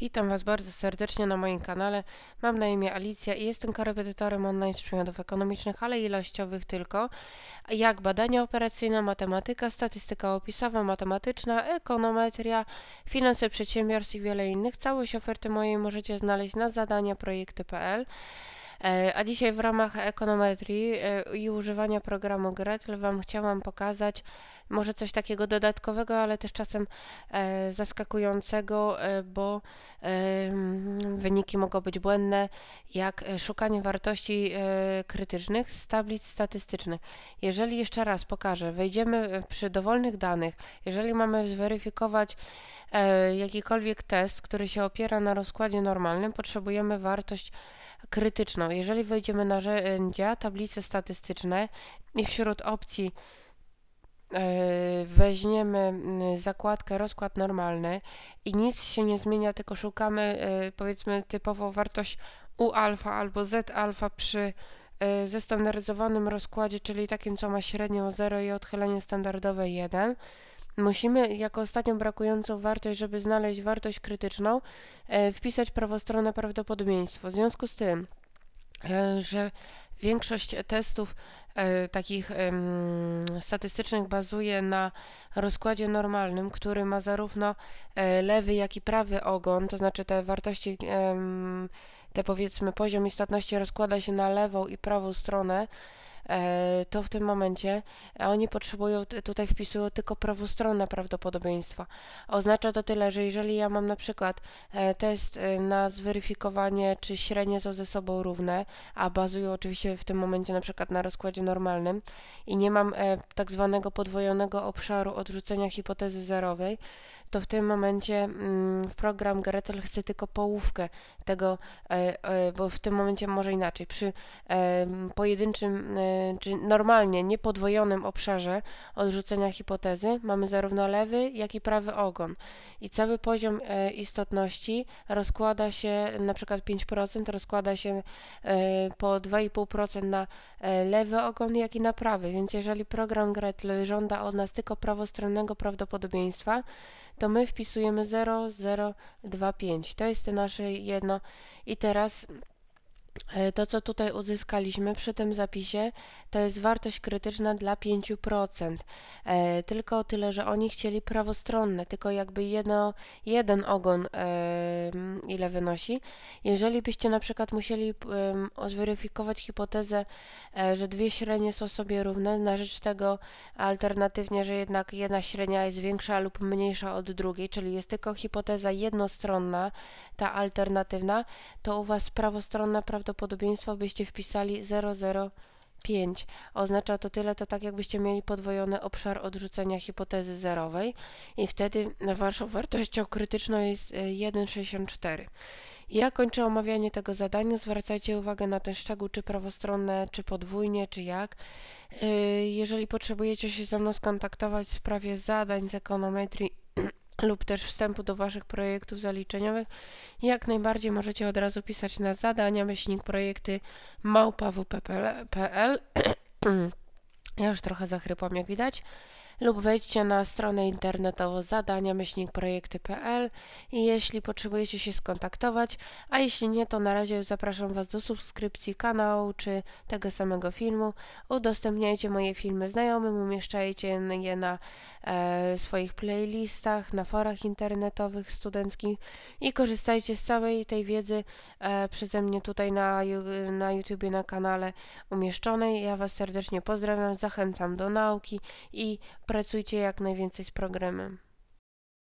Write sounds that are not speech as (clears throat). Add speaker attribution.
Speaker 1: Witam Was bardzo serdecznie na moim kanale. Mam na imię Alicja i jestem korepetytorem online z przedmiotów ekonomicznych, ale ilościowych tylko, jak badania operacyjne, matematyka, statystyka opisowa, matematyczna, ekonometria, finanse przedsiębiorstw i wiele innych. Całość oferty mojej możecie znaleźć na zadaniaprojekty.pl. E, a dzisiaj w ramach ekonometrii e, i używania programu Gretel Wam chciałam pokazać może coś takiego dodatkowego, ale też czasem e, zaskakującego, bo wyniki mogą być błędne, jak e, szukanie wartości e, krytycznych z tablic statystycznych. Jeżeli jeszcze raz pokażę, wejdziemy e, przy dowolnych danych, jeżeli mamy zweryfikować jakikolwiek test, który się opiera na rozkładzie normalnym, potrzebujemy wartość krytyczną. Jeżeli wejdziemy na narzędzia, tablice statystyczne i wśród opcji weźmiemy mm, zakładkę rozkład normalny i nic się nie zmienia, tylko szukamy e, powiedzmy typową wartość U alfa albo Z alfa przy e, zestandaryzowanym rozkładzie, czyli takim, co ma średnią 0 i odchylenie standardowe 1, musimy jako ostatnią brakującą wartość, żeby znaleźć wartość krytyczną, e, wpisać prawostronne prawdopodobieństwo. W związku z tym, że Większość testów e, takich statystycznych bazuje na rozkładzie normalnym, który ma zarówno e, lewy, jak i prawy ogon, to znaczy te wartości, te powiedzmy poziom istotności rozkłada się na lewą i prawą stronę. E, to w tym momencie oni potrzebują, tutaj wpisują tylko prawostronne prawdopodobieństwa. Oznacza to tyle, że jeżeli ja mam na przykład e, test e, na zweryfikowanie, czy średnie są ze sobą równe, a bazują oczywiście w tym momencie na przykład na rozkładzie normalnym i nie mam tak zwanego podwojonego obszaru odrzucenia hipotezy zerowej, to w tym momencie mm, w program Gretel chce tylko połówkę tego, e, e, bo w tym momencie może inaczej. Przy e, pojedynczym, czy normalnie niepodwojonym obszarze odrzucenia hipotezy mamy zarówno lewy, jak i prawy ogon. I cały poziom istotności rozkłada się, na przykład 5% rozkłada się po 2,5% na lewy ogon, jak i na prawy. Więc jeżeli program Gretel żąda od nas tylko prawostronnego prawdopodobieństwa, to my wpisujemy 0025. To jest nasze jedno i teraz E, to, co tutaj uzyskaliśmy przy tym zapisie, to jest wartość krytyczna dla 5%. E, tylko tyle, że oni chcieli prawostronne, tylko jakby jedno, jeden ogon e, ile wynosi. Jeżeli byście na przykład musieli zweryfikować hipotezę, że dwie średnie są sobie równe, na rzecz tego alternatywnie, że jednak jedna średnia jest większa lub mniejsza od drugiej, czyli jest tylko hipoteza jednostronna, ta alternatywna, to u Was prawostronna prawdopodobnie prawdopodobieństwa byście wpisali 0,05. Oznacza to tyle, to tak jakbyście mieli podwojony obszar odrzucenia hipotezy zerowej i wtedy waszą wartością krytyczną jest 1,64. E, ja kończę omawianie tego zadania. Zwracajcie uwagę na ten szczegół, czy prawostronne, czy podwójnie, czy jak. E, jeżeli potrzebujecie się ze mną skontaktować w sprawie zadań z ekonometrii lub też wstępu do Waszych projektów zaliczeniowych, jak najbardziej możecie od razu pisać na zadania, myślnik projekty małpawp.pl. (clears throat) Ja już trochę zachrypłam, jak widać lub wejdźcie na stronę internetową zadania-projekty.pl i jeśli potrzebujecie się skontaktować, a jeśli nie, to na razie zapraszam Was do subskrypcji kanału czy tego samego filmu. Udostępniajcie moje filmy znajomym, umieszczajcie je na e, swoich playlistach, na forach internetowych studenckich i korzystajcie z całej tej wiedzy e, przeze mnie tutaj na, na YouTubie, na kanale umieszczonej. Ja Was serdecznie pozdrawiam, zachęcam do nauki i Pracujcie jak najwięcej z programem.